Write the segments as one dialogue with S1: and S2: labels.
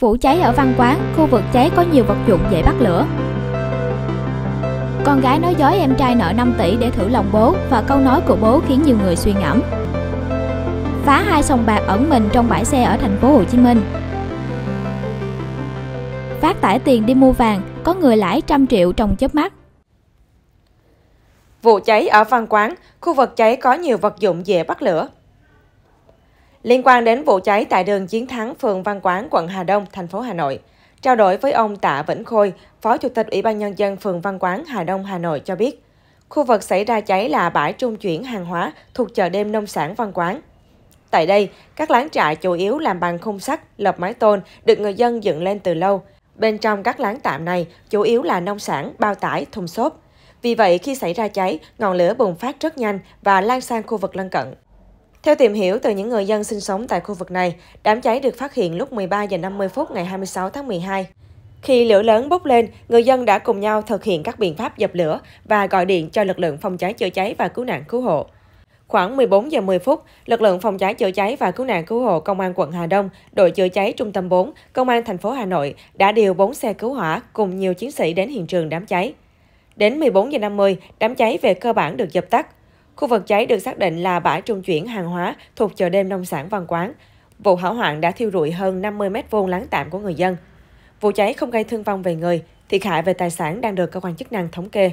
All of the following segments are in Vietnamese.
S1: Vụ cháy ở văn quán, khu vực cháy có nhiều vật dụng dễ bắt lửa. Con gái nói dối em trai nợ 5 tỷ để thử lòng bố và câu nói của bố khiến nhiều người suy ngẫm. Phá hai sòng bạc ẩn mình trong bãi xe ở thành phố Hồ Chí Minh. Phát tải tiền đi mua vàng, có người lãi trăm triệu trong chớp mắt.
S2: Vụ cháy ở văn quán, khu vực cháy có nhiều vật dụng dễ bắt lửa. Liên quan đến vụ cháy tại đường Chiến Thắng, phường Văn Quán, quận Hà Đông, thành phố Hà Nội, trao đổi với ông Tạ Vĩnh Khôi, Phó Chủ tịch Ủy ban Nhân dân phường Văn Quán, Hà Đông, Hà Nội cho biết, khu vực xảy ra cháy là bãi trung chuyển hàng hóa thuộc chợ đêm nông sản Văn Quán. Tại đây, các lán trại chủ yếu làm bằng khung sắt, lợp mái tôn được người dân dựng lên từ lâu. Bên trong các lán tạm này chủ yếu là nông sản, bao tải, thùng xốp. Vì vậy, khi xảy ra cháy, ngọn lửa bùng phát rất nhanh và lan sang khu vực lân cận. Theo tìm hiểu từ những người dân sinh sống tại khu vực này, đám cháy được phát hiện lúc 13 giờ 50 phút ngày 26 tháng 12. Khi lửa lớn bốc lên, người dân đã cùng nhau thực hiện các biện pháp dập lửa và gọi điện cho lực lượng phòng cháy chữa cháy và cứu nạn cứu hộ. Khoảng 14 giờ 10 phút, lực lượng phòng cháy chữa cháy và cứu nạn cứu hộ công an quận Hà Đông, đội chữa cháy trung tâm 4, công an thành phố Hà Nội đã điều 4 xe cứu hỏa cùng nhiều chiến sĩ đến hiện trường đám cháy. Đến 14 giờ 50, đám cháy về cơ bản được dập tắt. Khu vực cháy được xác định là bãi trung chuyển hàng hóa thuộc chợ đêm nông sản Văn Quán. Vụ hỏa hoạn đã thiêu rụi hơn 50 mét vuông láng tạm của người dân. Vụ cháy không gây thương vong về người, thiệt hại về tài sản đang được cơ quan chức năng thống kê.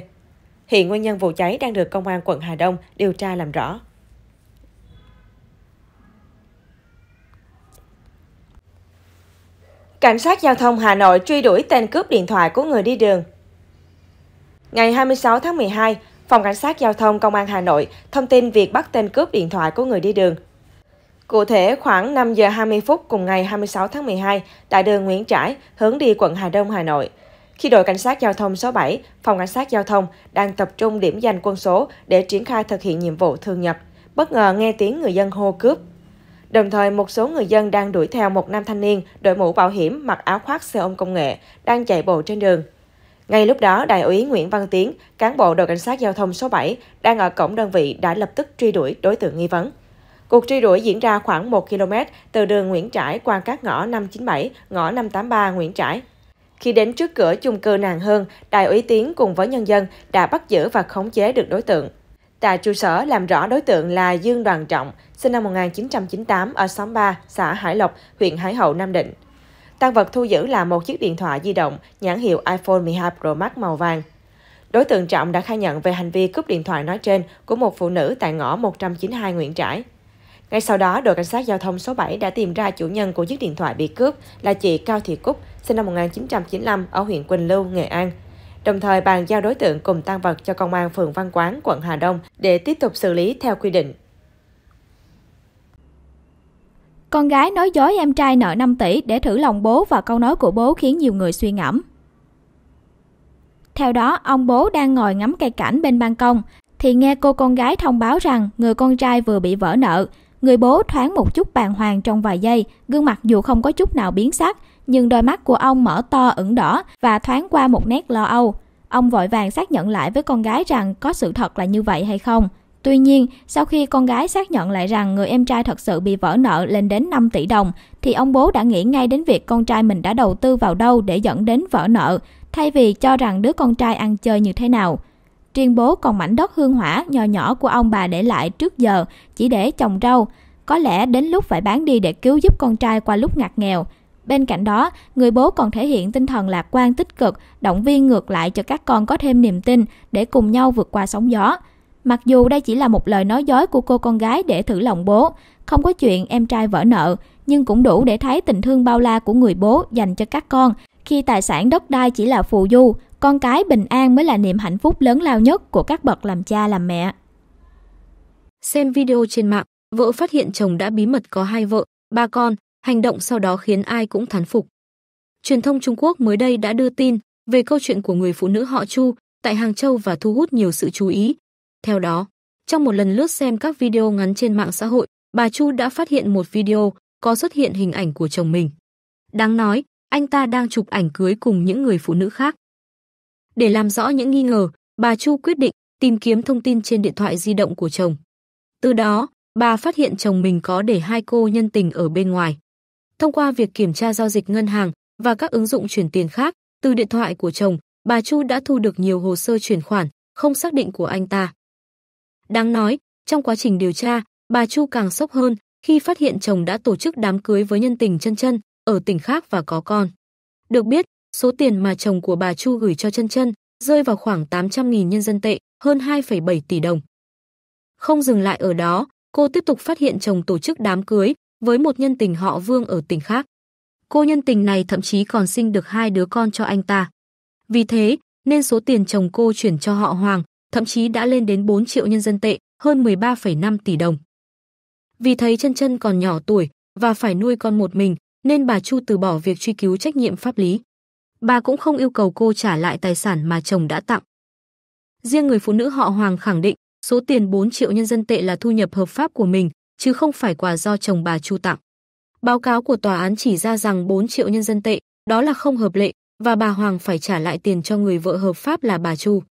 S2: Hiện nguyên nhân vụ cháy đang được công an quận Hà Đông điều tra làm rõ. Cảnh sát giao thông Hà Nội truy đuổi tên cướp điện thoại của người đi đường. Ngày 26 tháng 12, Phòng Cảnh sát Giao thông Công an Hà Nội thông tin việc bắt tên cướp điện thoại của người đi đường. Cụ thể, khoảng 5 giờ 20 phút cùng ngày 26 tháng 12, tại đường Nguyễn Trãi, hướng đi quận Hà Đông, Hà Nội. Khi đội cảnh sát giao thông số 7, phòng cảnh sát giao thông đang tập trung điểm danh quân số để triển khai thực hiện nhiệm vụ thường nhập, bất ngờ nghe tiếng người dân hô cướp. Đồng thời, một số người dân đang đuổi theo một nam thanh niên đội mũ bảo hiểm, mặc áo khoác xe ôm công nghệ, đang chạy bộ trên đường. Ngay lúc đó, Đại úy Nguyễn Văn Tiến, cán bộ đội cảnh sát giao thông số 7, đang ở cổng đơn vị đã lập tức truy đuổi đối tượng nghi vấn. Cuộc truy đuổi diễn ra khoảng 1 km từ đường Nguyễn Trãi qua các ngõ 597, ngõ 583 Nguyễn Trãi. Khi đến trước cửa chung cư nàng hơn, Đại úy Tiến cùng với nhân dân đã bắt giữ và khống chế được đối tượng. Tại trụ sở làm rõ đối tượng là Dương Đoàn Trọng, sinh năm 1998 ở xóm 3, xã Hải Lộc, huyện Hải Hậu, Nam Định. Tăng vật thu giữ là một chiếc điện thoại di động nhãn hiệu iPhone 12 Pro Max màu vàng. Đối tượng Trọng đã khai nhận về hành vi cướp điện thoại nói trên của một phụ nữ tại ngõ 192 Nguyễn Trãi. Ngay sau đó, đội cảnh sát giao thông số 7 đã tìm ra chủ nhân của chiếc điện thoại bị cướp là chị Cao Thị Cúc, sinh năm 1995 ở huyện Quỳnh Lưu, Nghệ An. Đồng thời bàn giao đối tượng cùng tăng vật cho công an phường Văn Quán, quận Hà Đông để tiếp tục xử lý theo quy định.
S1: Con gái nói dối em trai nợ 5 tỷ để thử lòng bố và câu nói của bố khiến nhiều người suy ngẫm. Theo đó, ông bố đang ngồi ngắm cây cảnh bên ban công thì nghe cô con gái thông báo rằng người con trai vừa bị vỡ nợ. Người bố thoáng một chút bàng hoàng trong vài giây, gương mặt dù không có chút nào biến sắc, nhưng đôi mắt của ông mở to ửng đỏ và thoáng qua một nét lo âu. Ông vội vàng xác nhận lại với con gái rằng có sự thật là như vậy hay không. Tuy nhiên, sau khi con gái xác nhận lại rằng người em trai thật sự bị vỡ nợ lên đến 5 tỷ đồng, thì ông bố đã nghĩ ngay đến việc con trai mình đã đầu tư vào đâu để dẫn đến vỡ nợ, thay vì cho rằng đứa con trai ăn chơi như thế nào. Riêng bố còn mảnh đất hương hỏa nhỏ nhỏ của ông bà để lại trước giờ chỉ để trồng rau, có lẽ đến lúc phải bán đi để cứu giúp con trai qua lúc ngặt nghèo. Bên cạnh đó, người bố còn thể hiện tinh thần lạc quan tích cực, động viên ngược lại cho các con có thêm niềm tin để cùng nhau vượt qua sóng gió. Mặc dù đây chỉ là một lời nói dối của cô con gái để thử lòng bố, không có chuyện em trai vỡ nợ, nhưng cũng đủ để thấy tình thương bao la của người bố dành cho các con. Khi tài sản đất đai chỉ là phù du, con cái bình an mới là niềm hạnh phúc lớn lao nhất của các bậc làm cha làm mẹ. Xem video trên mạng,
S3: vợ phát hiện chồng đã bí mật có hai vợ, ba con, hành động sau đó khiến ai cũng thán phục. Truyền thông Trung Quốc mới đây đã đưa tin về câu chuyện của người phụ nữ họ Chu tại Hàng Châu và thu hút nhiều sự chú ý, theo đó, trong một lần lướt xem các video ngắn trên mạng xã hội, bà Chu đã phát hiện một video có xuất hiện hình ảnh của chồng mình. Đáng nói, anh ta đang chụp ảnh cưới cùng những người phụ nữ khác. Để làm rõ những nghi ngờ, bà Chu quyết định tìm kiếm thông tin trên điện thoại di động của chồng. Từ đó, bà phát hiện chồng mình có để hai cô nhân tình ở bên ngoài. Thông qua việc kiểm tra giao dịch ngân hàng và các ứng dụng chuyển tiền khác từ điện thoại của chồng, bà Chu đã thu được nhiều hồ sơ chuyển khoản không xác định của anh ta. Đáng nói, trong quá trình điều tra, bà Chu càng sốc hơn khi phát hiện chồng đã tổ chức đám cưới với nhân tình chân chân ở tỉnh khác và có con. Được biết, số tiền mà chồng của bà Chu gửi cho chân chân rơi vào khoảng 800.000 nhân dân tệ, hơn 2,7 tỷ đồng. Không dừng lại ở đó, cô tiếp tục phát hiện chồng tổ chức đám cưới với một nhân tình họ Vương ở tỉnh khác. Cô nhân tình này thậm chí còn sinh được hai đứa con cho anh ta. Vì thế, nên số tiền chồng cô chuyển cho họ Hoàng thậm chí đã lên đến 4 triệu nhân dân tệ, hơn 13,5 tỷ đồng. Vì thấy chân chân còn nhỏ tuổi và phải nuôi con một mình, nên bà Chu từ bỏ việc truy cứu trách nhiệm pháp lý. Bà cũng không yêu cầu cô trả lại tài sản mà chồng đã tặng. Riêng người phụ nữ họ Hoàng khẳng định số tiền 4 triệu nhân dân tệ là thu nhập hợp pháp của mình, chứ không phải quà do chồng bà Chu tặng. Báo cáo của tòa án chỉ ra rằng 4 triệu nhân dân tệ, đó là không hợp lệ và bà Hoàng phải trả lại tiền cho người vợ hợp pháp là bà Chu.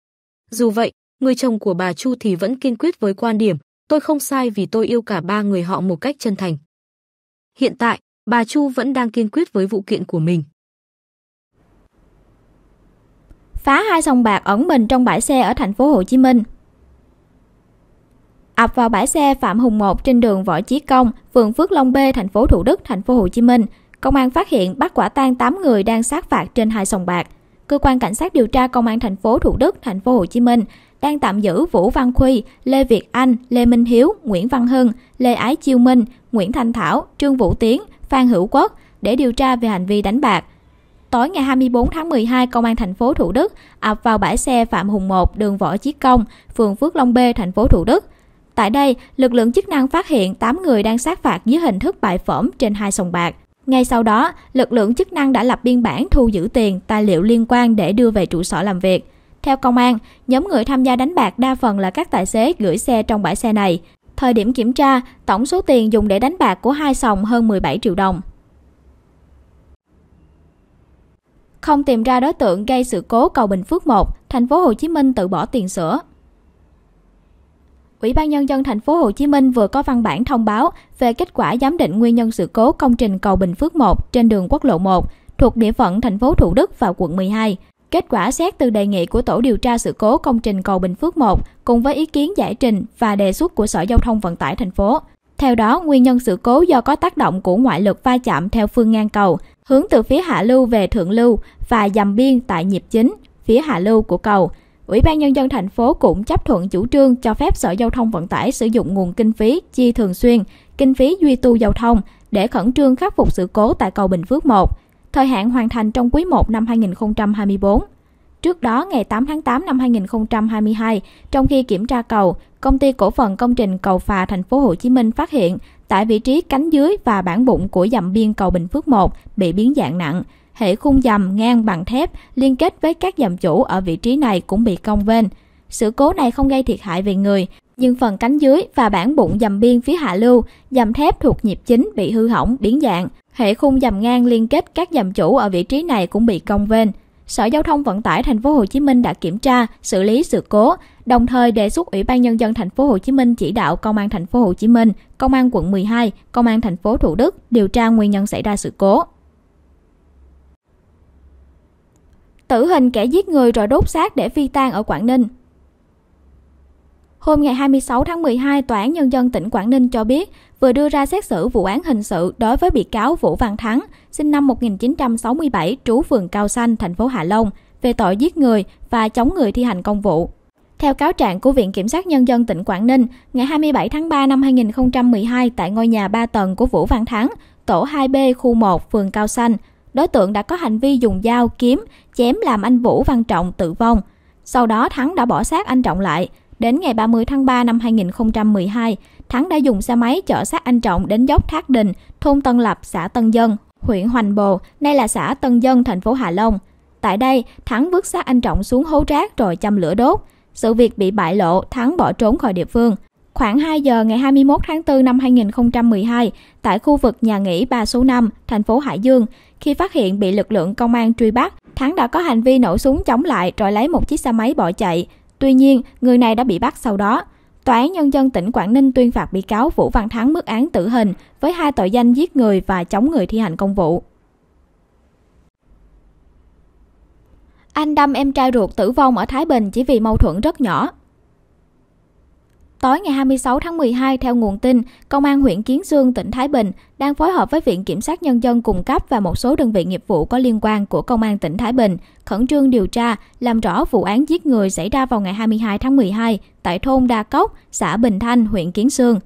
S3: Dù vậy, người chồng của bà Chu thì vẫn kiên quyết với quan điểm, tôi không sai vì tôi yêu cả ba người họ một cách chân thành. Hiện tại, bà Chu vẫn đang kiên quyết với vụ kiện của mình.
S1: Phá hai sòng bạc ẩn mình trong bãi xe ở thành phố Hồ Chí Minh. Ập vào bãi xe Phạm Hùng 1 trên đường Võ Chí Công, phường Phước Long B, thành phố Thủ Đức, thành phố Hồ Chí Minh, công an phát hiện bắt quả tang 8 người đang sát phạt trên hai sòng bạc. Cơ quan cảnh sát điều tra công an thành phố Thủ Đức, thành phố Hồ Chí Minh đang tạm giữ Vũ Văn Khuy, Lê Việt Anh, Lê Minh Hiếu, Nguyễn Văn Hưng, Lê Ái Chiêu Minh, Nguyễn Thanh Thảo, Trương Vũ Tiến, Phan Hữu Quốc để điều tra về hành vi đánh bạc. Tối ngày 24 tháng 12, Công an thành phố Thủ Đức ập vào bãi xe Phạm Hùng 1, đường Võ Chí Công, phường Phước Long B, thành phố Thủ Đức. Tại đây, lực lượng chức năng phát hiện 8 người đang sát phạt dưới hình thức bài phẩm trên hai sòng bạc. Ngay sau đó, lực lượng chức năng đã lập biên bản thu giữ tiền, tài liệu liên quan để đưa về trụ sở làm việc. Theo công an, nhóm người tham gia đánh bạc đa phần là các tài xế gửi xe trong bãi xe này. Thời điểm kiểm tra, tổng số tiền dùng để đánh bạc của hai sòng hơn 17 triệu đồng. Không tìm ra đối tượng gây sự cố cầu Bình Phước 1, thành phố Hồ Chí Minh tự bỏ tiền sửa. Ủy ban nhân dân thành phố Hồ Chí Minh vừa có văn bản thông báo về kết quả giám định nguyên nhân sự cố công trình cầu Bình Phước 1 trên đường quốc lộ 1 thuộc địa phận thành phố Thủ Đức và quận 12. Kết quả xét từ đề nghị của Tổ điều tra sự cố công trình cầu Bình Phước 1 cùng với ý kiến giải trình và đề xuất của Sở Giao thông Vận tải thành phố. Theo đó, nguyên nhân sự cố do có tác động của ngoại lực va chạm theo phương ngang cầu, hướng từ phía hạ lưu về thượng lưu và dầm biên tại nhịp chính, phía hạ lưu của cầu. Ủy ban Nhân dân thành phố cũng chấp thuận chủ trương cho phép Sở Giao thông Vận tải sử dụng nguồn kinh phí chi thường xuyên, kinh phí duy tu giao thông để khẩn trương khắc phục sự cố tại cầu Bình Phước 1 thời hạn hoàn thành trong quý 1 năm 2024. Trước đó, ngày 8 tháng 8 năm 2022, trong khi kiểm tra cầu, công ty cổ phần công trình cầu phà thành phố Hồ Chí Minh phát hiện tại vị trí cánh dưới và bản bụng của dầm biên cầu Bình Phước 1 bị biến dạng nặng. Hệ khung dầm ngang bằng thép liên kết với các dầm chủ ở vị trí này cũng bị cong vênh. Sự cố này không gây thiệt hại về người, nhưng phần cánh dưới và bản bụng dầm biên phía hạ lưu, dầm thép thuộc nhịp chính bị hư hỏng, biến dạng, Hệ khung dầm ngang liên kết các dầm chủ ở vị trí này cũng bị cong vênh. Sở Giao thông Vận tải Thành phố Hồ Chí Minh đã kiểm tra, xử lý sự cố, đồng thời đề xuất Ủy ban nhân dân Thành phố Hồ Chí Minh chỉ đạo Công an Thành phố Hồ Chí Minh, Công an quận 12, Công an thành phố Thủ Đức điều tra nguyên nhân xảy ra sự cố. Tử hình kẻ giết người rồi đốt xác để phi tan ở Quảng Ninh. Hôm ngày 26 tháng 12, Tòa án Nhân dân tỉnh Quảng Ninh cho biết vừa đưa ra xét xử vụ án hình sự đối với bị cáo Vũ Văn Thắng, sinh năm 1967, trú phường Cao Xanh, thành phố Hạ Long, về tội giết người và chống người thi hành công vụ. Theo cáo trạng của Viện Kiểm sát Nhân dân tỉnh Quảng Ninh, ngày 27 tháng 3 năm 2012 tại ngôi nhà 3 tầng của Vũ Văn Thắng, tổ 2B khu 1, phường Cao Xanh, đối tượng đã có hành vi dùng dao, kiếm, chém làm anh Vũ Văn Trọng tử vong. Sau đó Thắng đã bỏ xác anh Trọng lại – Đến ngày 30 tháng 3 năm 2012, Thắng đã dùng xe máy chở xác anh Trọng đến dốc Thác Đình, thôn Tân Lập, xã Tân Dân, huyện Hoành Bồ, nay là xã Tân Dân, thành phố Hạ Long. Tại đây, Thắng vứt xác anh Trọng xuống hố rác rồi châm lửa đốt. Sự việc bị bại lộ, Thắng bỏ trốn khỏi địa phương. Khoảng 2 giờ ngày 21 tháng 4 năm 2012, tại khu vực nhà nghỉ 3 số 5, thành phố Hải Dương, khi phát hiện bị lực lượng công an truy bắt, Thắng đã có hành vi nổ súng chống lại rồi lấy một chiếc xe máy bỏ chạy. Tuy nhiên, người này đã bị bắt sau đó. Tòa án Nhân dân tỉnh Quảng Ninh tuyên phạt bị cáo Vũ Văn Thắng mức án tử hình với hai tội danh giết người và chống người thi hành công vụ. Anh đâm em trai ruột tử vong ở Thái Bình chỉ vì mâu thuẫn rất nhỏ. Tối ngày 26 tháng 12, theo nguồn tin, Công an huyện Kiến sương tỉnh Thái Bình đang phối hợp với Viện Kiểm sát Nhân dân cung cấp và một số đơn vị nghiệp vụ có liên quan của Công an tỉnh Thái Bình khẩn trương điều tra, làm rõ vụ án giết người xảy ra vào ngày 22 tháng 12 tại thôn Đa Cốc, xã Bình Thanh, huyện Kiến Sương.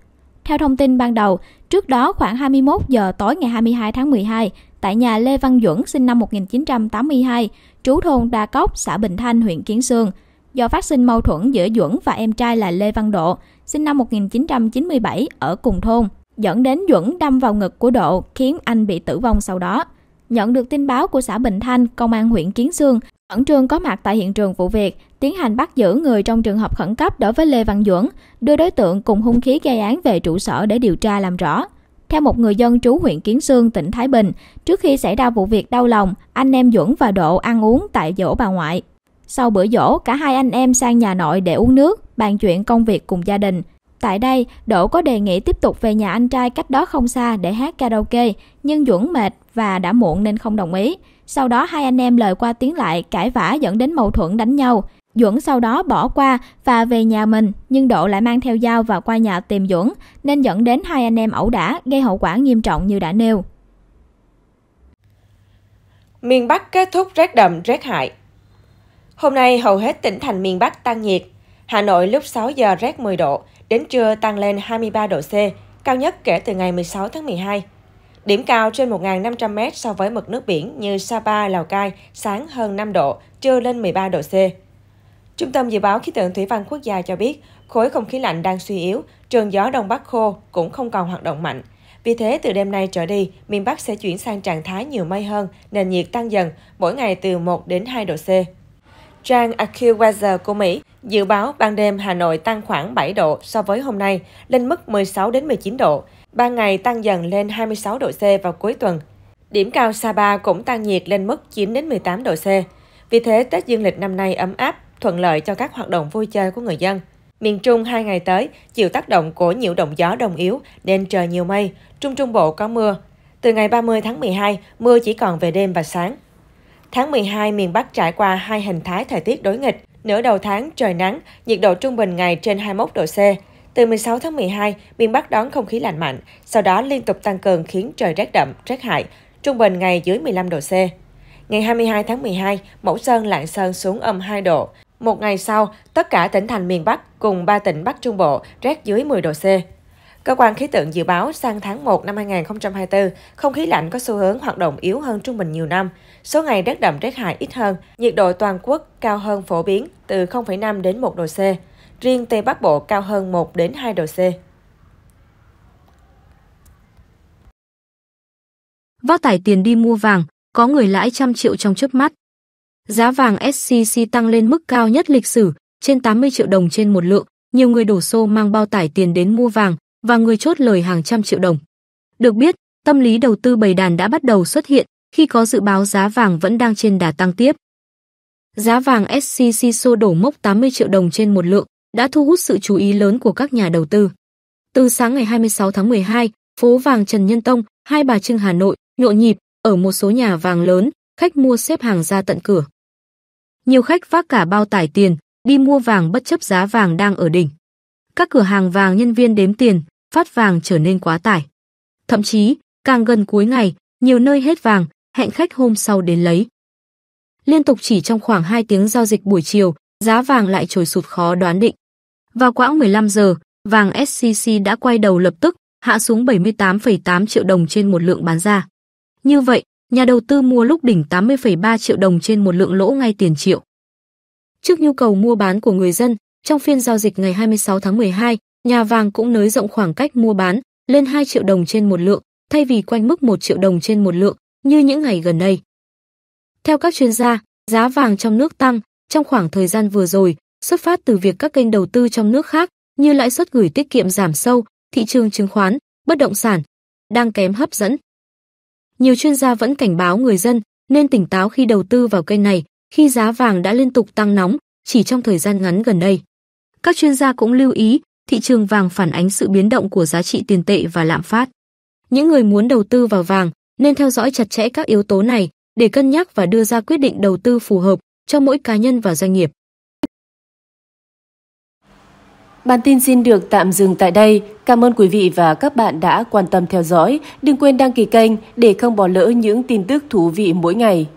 S1: Theo thông tin ban đầu, trước đó khoảng 21 giờ tối ngày 22 tháng 12, tại nhà Lê Văn Duẩn sinh năm 1982, trú thôn Đa Cốc, xã Bình Thanh, huyện Kiến Sương – do phát sinh mâu thuẫn giữa Duẩn và em trai là Lê Văn Độ, sinh năm 1997 ở cùng thôn, dẫn đến Duẩn đâm vào ngực của Độ khiến anh bị tử vong sau đó. Nhận được tin báo của xã Bình Thanh, công an huyện Kiến Sương khẩn trương có mặt tại hiện trường vụ việc, tiến hành bắt giữ người trong trường hợp khẩn cấp đối với Lê Văn Duẩn, đưa đối tượng cùng hung khí gây án về trụ sở để điều tra làm rõ. Theo một người dân trú huyện Kiến Sương, tỉnh Thái Bình, trước khi xảy ra vụ việc đau lòng, anh em Duẩn và Độ ăn uống tại dỗ bà ngoại sau bữa dỗ, cả hai anh em sang nhà nội để uống nước, bàn chuyện công việc cùng gia đình. Tại đây, Đỗ có đề nghị tiếp tục về nhà anh trai cách đó không xa để hát karaoke, nhưng Duẩn mệt và đã muộn nên không đồng ý. Sau đó hai anh em lời qua tiếng lại, cãi vã dẫn đến mâu thuẫn đánh nhau. Duẩn sau đó bỏ qua và về nhà mình, nhưng Đỗ lại mang theo dao và qua nhà tìm Duẩn, nên dẫn đến hai anh em ẩu đả, gây hậu quả nghiêm
S2: trọng như đã nêu. Miền Bắc kết thúc rét đậm, rét hại, Hôm nay hầu hết tỉnh thành miền Bắc tăng nhiệt. Hà Nội lúc 6 giờ rét 10 độ, đến trưa tăng lên 23 độ C, cao nhất kể từ ngày 16 tháng 12. Điểm cao trên 1.500m so với mực nước biển như Sapa, Lào Cai, sáng hơn 5 độ, trưa lên 13 độ C. Trung tâm Dự báo Khí tượng Thủy văn Quốc gia cho biết, khối không khí lạnh đang suy yếu, trường gió Đông Bắc khô cũng không còn hoạt động mạnh. Vì thế, từ đêm nay trở đi, miền Bắc sẽ chuyển sang trạng thái nhiều mây hơn, nền nhiệt tăng dần, mỗi ngày từ 1 đến 2 độ C. Trang AccuWeather của Mỹ dự báo ban đêm Hà Nội tăng khoảng 7 độ so với hôm nay, lên mức 16 đến 19 độ. Ban ngày tăng dần lên 26 độ C vào cuối tuần. Điểm cao Sapa cũng tăng nhiệt lên mức 9 đến 18 độ C. Vì thế, Tết dương lịch năm nay ấm áp, thuận lợi cho các hoạt động vui chơi của người dân. Miền Trung hai ngày tới, chịu tác động của nhiễu động gió đông yếu nên trời nhiều mây, Trung Trung Bộ có mưa. Từ ngày 30 tháng 12, mưa chỉ còn về đêm và sáng. Tháng 12, miền Bắc trải qua hai hình thái thời tiết đối nghịch. Nửa đầu tháng trời nắng, nhiệt độ trung bình ngày trên 21 độ C. Từ 16 tháng 12, miền Bắc đón không khí lạnh mạnh, sau đó liên tục tăng cường khiến trời rét đậm, rét hại, trung bình ngày dưới 15 độ C. Ngày 22 tháng 12, Mẫu Sơn, Lạng Sơn xuống âm 2 độ. Một ngày sau, tất cả tỉnh thành miền Bắc cùng ba tỉnh Bắc Trung Bộ rét dưới 10 độ C. Cơ quan khí tượng dự báo sang tháng 1 năm 2024, không khí lạnh có xu hướng hoạt động yếu hơn trung bình nhiều năm. Số ngày rét đậm rét hại ít hơn, nhiệt độ toàn quốc cao hơn phổ biến từ 0,5 đến 1 độ C. Riêng Tây Bắc Bộ cao hơn 1 đến 2 độ C.
S3: Vác tải tiền đi mua vàng, có người lãi trăm triệu trong chớp mắt. Giá vàng SCC tăng lên mức cao nhất lịch sử, trên 80 triệu đồng trên một lượng. Nhiều người đổ xô mang bao tải tiền đến mua vàng, và người chốt lời hàng trăm triệu đồng. Được biết, tâm lý đầu tư bầy đàn đã bắt đầu xuất hiện khi có dự báo giá vàng vẫn đang trên đà tăng tiếp. Giá vàng SCC xô đổ mốc 80 triệu đồng trên một lượng đã thu hút sự chú ý lớn của các nhà đầu tư. Từ sáng ngày 26 tháng 12, phố vàng Trần Nhân Tông, Hai Bà Trưng Hà Nội nhộn nhịp, ở một số nhà vàng lớn, khách mua xếp hàng ra tận cửa. Nhiều khách vác cả bao tải tiền, đi mua vàng bất chấp giá vàng đang ở đỉnh các cửa hàng vàng nhân viên đếm tiền, phát vàng trở nên quá tải. Thậm chí, càng gần cuối ngày, nhiều nơi hết vàng, hẹn khách hôm sau đến lấy. Liên tục chỉ trong khoảng 2 tiếng giao dịch buổi chiều, giá vàng lại trồi sụt khó đoán định. Vào quãng 15 giờ, vàng SCC đã quay đầu lập tức, hạ xuống 78,8 triệu đồng trên một lượng bán ra. Như vậy, nhà đầu tư mua lúc đỉnh 80,3 triệu đồng trên một lượng lỗ ngay tiền triệu. Trước nhu cầu mua bán của người dân, trong phiên giao dịch ngày 26 tháng 12, nhà vàng cũng nới rộng khoảng cách mua bán lên 2 triệu đồng trên một lượng, thay vì quanh mức 1 triệu đồng trên một lượng như những ngày gần đây. Theo các chuyên gia, giá vàng trong nước tăng trong khoảng thời gian vừa rồi xuất phát từ việc các kênh đầu tư trong nước khác như lãi suất gửi tiết kiệm giảm sâu, thị trường chứng khoán, bất động sản đang kém hấp dẫn. Nhiều chuyên gia vẫn cảnh báo người dân nên tỉnh táo khi đầu tư vào kênh này khi giá vàng đã liên tục tăng nóng chỉ trong thời gian ngắn gần đây. Các chuyên gia cũng lưu ý, thị trường vàng phản ánh sự biến động của giá trị tiền tệ và lạm phát. Những người muốn đầu tư vào vàng nên theo dõi chặt chẽ các yếu tố này để cân nhắc và đưa ra quyết định đầu tư phù hợp cho mỗi cá nhân và doanh nghiệp.
S2: Bản tin xin được tạm dừng tại đây. Cảm ơn quý vị và các bạn đã quan tâm theo dõi. Đừng quên đăng ký kênh để không bỏ lỡ những tin tức thú vị mỗi ngày.